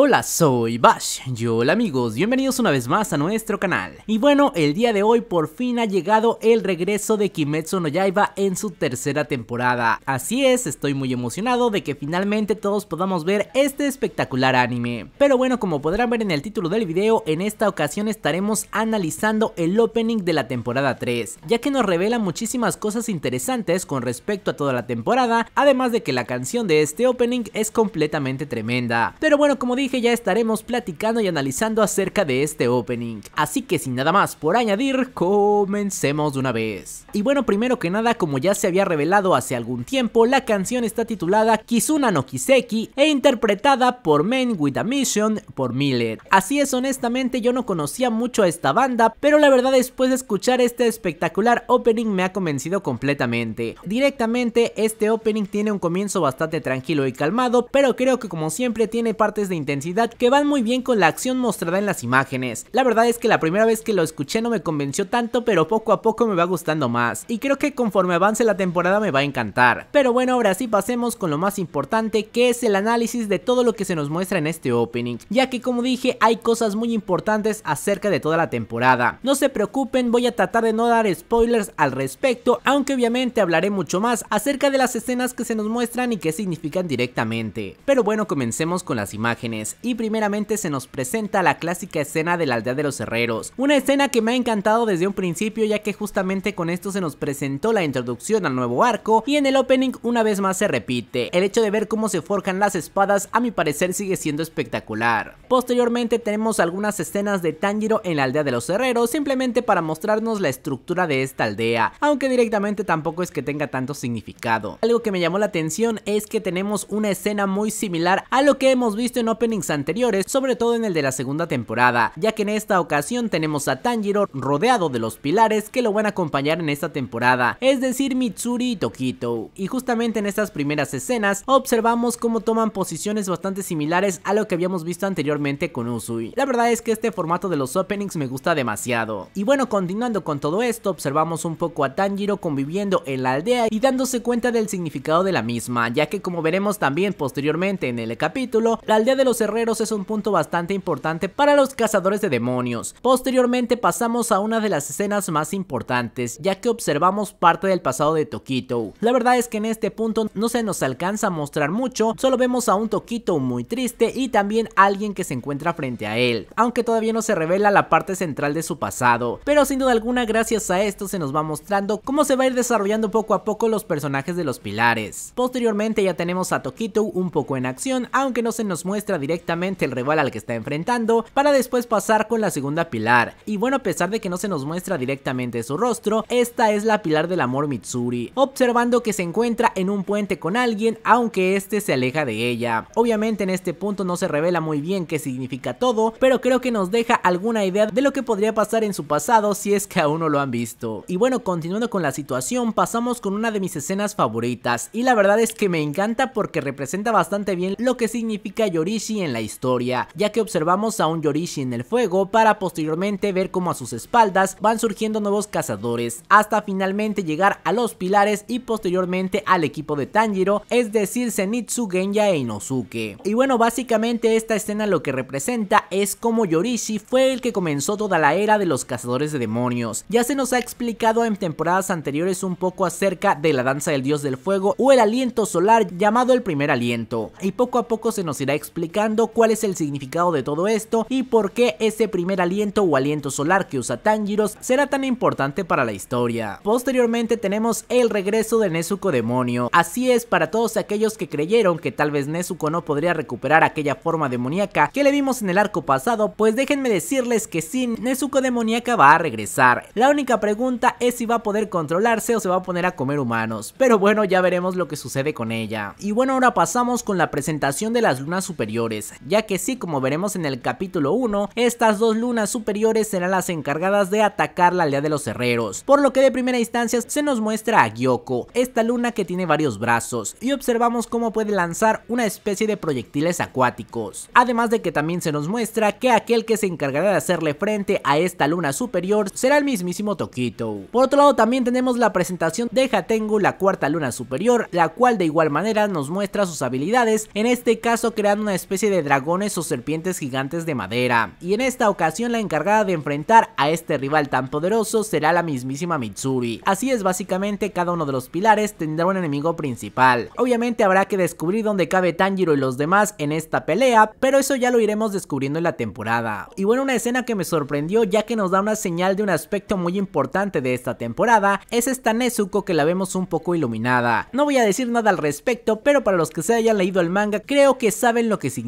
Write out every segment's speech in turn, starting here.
Hola, soy Bash. Yo, hola amigos, bienvenidos una vez más a nuestro canal. Y bueno, el día de hoy por fin ha llegado el regreso de Kimetsu no Yaiba en su tercera temporada. Así es, estoy muy emocionado de que finalmente todos podamos ver este espectacular anime. Pero bueno, como podrán ver en el título del video, en esta ocasión estaremos analizando el opening de la temporada 3, ya que nos revela muchísimas cosas interesantes con respecto a toda la temporada, además de que la canción de este opening es completamente tremenda. Pero bueno, como dije, que ya estaremos platicando y analizando acerca de este opening. Así que sin nada más por añadir, comencemos de una vez. Y bueno, primero que nada, como ya se había revelado hace algún tiempo, la canción está titulada Kizuna no Kiseki e interpretada por Men with a Mission por Miller. Así es, honestamente yo no conocía mucho a esta banda, pero la verdad después de escuchar este espectacular opening me ha convencido completamente. Directamente este opening tiene un comienzo bastante tranquilo y calmado, pero creo que como siempre tiene partes de intensidad que van muy bien con la acción mostrada en las imágenes. La verdad es que la primera vez que lo escuché no me convenció tanto, pero poco a poco me va gustando más, y creo que conforme avance la temporada me va a encantar. Pero bueno, ahora sí pasemos con lo más importante, que es el análisis de todo lo que se nos muestra en este opening, ya que como dije, hay cosas muy importantes acerca de toda la temporada. No se preocupen, voy a tratar de no dar spoilers al respecto, aunque obviamente hablaré mucho más acerca de las escenas que se nos muestran y qué significan directamente. Pero bueno, comencemos con las imágenes y primeramente se nos presenta la clásica escena de la aldea de los herreros, una escena que me ha encantado desde un principio ya que justamente con esto se nos presentó la introducción al nuevo arco y en el opening una vez más se repite, el hecho de ver cómo se forjan las espadas a mi parecer sigue siendo espectacular. Posteriormente tenemos algunas escenas de Tanjiro en la aldea de los herreros simplemente para mostrarnos la estructura de esta aldea, aunque directamente tampoco es que tenga tanto significado. Algo que me llamó la atención es que tenemos una escena muy similar a lo que hemos visto en Open anteriores, sobre todo en el de la segunda temporada, ya que en esta ocasión tenemos a Tanjiro rodeado de los pilares que lo van a acompañar en esta temporada, es decir Mitsuri y Tokito. Y justamente en estas primeras escenas observamos cómo toman posiciones bastante similares a lo que habíamos visto anteriormente con Usui. La verdad es que este formato de los openings me gusta demasiado. Y bueno, continuando con todo esto, observamos un poco a Tanjiro conviviendo en la aldea y dándose cuenta del significado de la misma, ya que como veremos también posteriormente en el capítulo, la aldea de los herreros es un punto bastante importante para los cazadores de demonios. Posteriormente pasamos a una de las escenas más importantes, ya que observamos parte del pasado de Tokito. La verdad es que en este punto no se nos alcanza a mostrar mucho, solo vemos a un Tokito muy triste y también a alguien que se encuentra frente a él, aunque todavía no se revela la parte central de su pasado. Pero sin duda alguna gracias a esto se nos va mostrando cómo se va a ir desarrollando poco a poco los personajes de los pilares. Posteriormente ya tenemos a Tokito un poco en acción, aunque no se nos muestra directamente el rival al que está enfrentando para después pasar con la segunda pilar. Y bueno, a pesar de que no se nos muestra directamente su rostro, esta es la pilar del amor Mitsuri, observando que se encuentra en un puente con alguien aunque este se aleja de ella. Obviamente en este punto no se revela muy bien qué significa todo, pero creo que nos deja alguna idea de lo que podría pasar en su pasado si es que aún no lo han visto. Y bueno, continuando con la situación, pasamos con una de mis escenas favoritas y la verdad es que me encanta porque representa bastante bien lo que significa Yorishi en la historia, ya que observamos a un Yorishi en el fuego para posteriormente ver cómo a sus espaldas van surgiendo nuevos cazadores, hasta finalmente llegar a los pilares y posteriormente al equipo de Tanjiro, es decir Zenitsu, Genya e Inosuke. Y bueno, básicamente esta escena lo que representa es como Yorishi fue el que comenzó toda la era de los cazadores de demonios. Ya se nos ha explicado en temporadas anteriores un poco acerca de la danza del dios del fuego o el aliento solar llamado el primer aliento, y poco a poco se nos irá explicando cuál es el significado de todo esto y por qué ese primer aliento o aliento solar que usa Tangiros será tan importante para la historia. Posteriormente tenemos el regreso de Nezuko demonio, así es para todos aquellos que creyeron que tal vez Nezuko no podría recuperar aquella forma demoníaca que le vimos en el arco pasado, pues déjenme decirles que sin sí, Nezuko demoníaca va a regresar. La única pregunta es si va a poder controlarse o se va a poner a comer humanos, pero bueno ya veremos lo que sucede con ella. Y bueno ahora pasamos con la presentación de las lunas superiores ya que sí, como veremos en el capítulo 1, estas dos lunas superiores serán las encargadas de atacar la aldea de los herreros, por lo que de primera instancia se nos muestra a Gyoko, esta luna que tiene varios brazos, y observamos cómo puede lanzar una especie de proyectiles acuáticos, además de que también se nos muestra que aquel que se encargará de hacerle frente a esta luna superior será el mismísimo Tokito. Por otro lado también tenemos la presentación de Hatengu, la cuarta luna superior, la cual de igual manera nos muestra sus habilidades, en este caso creando una especie de dragones o serpientes gigantes de madera, y en esta ocasión la encargada de enfrentar a este rival tan poderoso será la mismísima Mitsuri. Así es, básicamente cada uno de los pilares tendrá un enemigo principal. Obviamente habrá que descubrir dónde cabe Tanjiro y los demás en esta pelea, pero eso ya lo iremos descubriendo en la temporada. Y bueno, una escena que me sorprendió ya que nos da una señal de un aspecto muy importante de esta temporada es esta Nezuko que la vemos un poco iluminada. No voy a decir nada al respecto, pero para los que se hayan leído el manga creo que saben lo que significa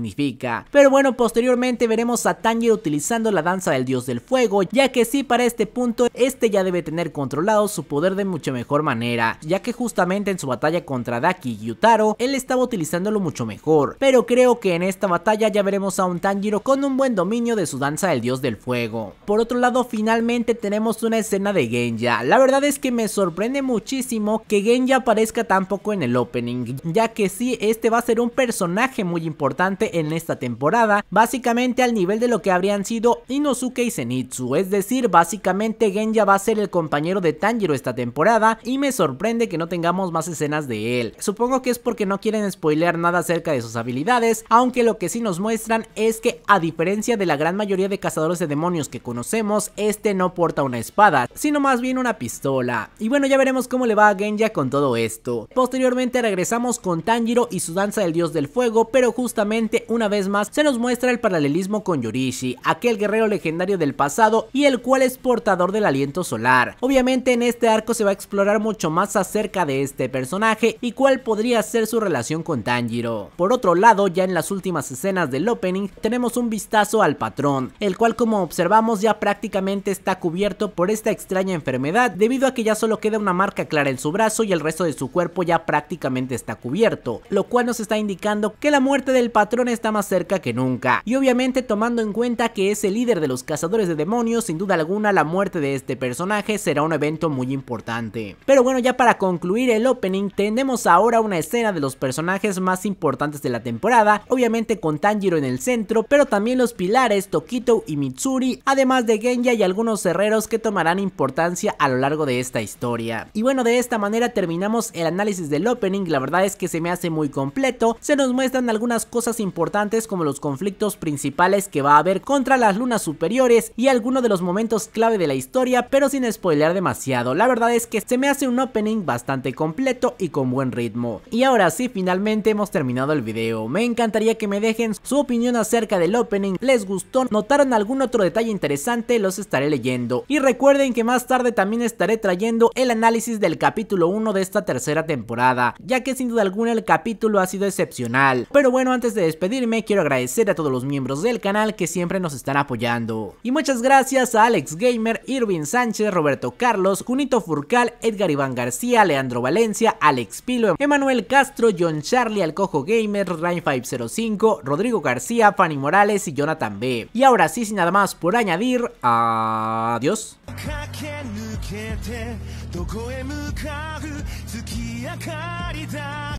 pero bueno, posteriormente veremos a Tanjiro utilizando la danza del dios del fuego, ya que sí para este punto este ya debe tener controlado su poder de mucha mejor manera, ya que justamente en su batalla contra Daki y Yutaro, él estaba utilizándolo mucho mejor, pero creo que en esta batalla ya veremos a un Tanjiro con un buen dominio de su danza del dios del fuego. Por otro lado, finalmente tenemos una escena de Genja, la verdad es que me sorprende muchísimo que Genja aparezca tampoco en el opening, ya que sí, este va a ser un personaje muy importante en esta temporada, básicamente al nivel de lo que habrían sido Inosuke y Zenitsu, es decir, básicamente Genja va a ser el compañero de Tanjiro esta temporada y me sorprende que no tengamos más escenas de él. Supongo que es porque no quieren spoilear nada acerca de sus habilidades, aunque lo que sí nos muestran es que a diferencia de la gran mayoría de cazadores de demonios que conocemos, este no porta una espada, sino más bien una pistola. Y bueno, ya veremos cómo le va a Genja con todo esto. Posteriormente regresamos con Tanjiro y su danza del dios del fuego, pero justamente una vez más se nos muestra el paralelismo con Yorishi, aquel guerrero legendario del pasado y el cual es portador del aliento solar. Obviamente en este arco se va a explorar mucho más acerca de este personaje y cuál podría ser su relación con Tanjiro. Por otro lado, ya en las últimas escenas del opening tenemos un vistazo al patrón, el cual como observamos ya prácticamente está cubierto por esta extraña enfermedad debido a que ya solo queda una marca clara en su brazo y el resto de su cuerpo ya prácticamente está cubierto, lo cual nos está indicando que la muerte del patrón está más cerca que nunca. Y obviamente tomando en cuenta que es el líder de los cazadores de demonios, sin duda alguna la muerte de este personaje será un evento muy importante. Pero bueno, ya para concluir el opening, tenemos ahora una escena de los personajes más importantes de la temporada, obviamente con Tanjiro en el centro, pero también los pilares Tokito y Mitsuri, además de Genja y algunos herreros que tomarán importancia a lo largo de esta historia. Y bueno, de esta manera terminamos el análisis del opening, la verdad es que se me hace muy completo, se nos muestran algunas cosas importantes como los conflictos principales que va a haber contra las lunas superiores y algunos de los momentos clave de la historia, pero sin spoiler demasiado. La verdad es que se me hace un opening bastante completo y con buen ritmo. Y ahora sí, finalmente hemos terminado el video. Me encantaría que me dejen su opinión acerca del opening. ¿Les gustó? ¿Notaron algún otro detalle interesante? Los estaré leyendo. Y recuerden que más tarde también estaré trayendo el análisis del capítulo 1 de esta tercera temporada, ya que sin duda alguna el capítulo ha sido excepcional. Pero bueno, antes de despedir quiero agradecer a todos los miembros del canal que siempre nos están apoyando. Y muchas gracias a Alex Gamer, Irving Sánchez, Roberto Carlos, Junito Furcal, Edgar Iván García, Leandro Valencia, Alex Pilo, Emanuel Castro, John Charlie, Alcojo Gamer, Rain505, Rodrigo García, Fanny Morales y Jonathan B. Y ahora sí, sin nada más por añadir, adiós.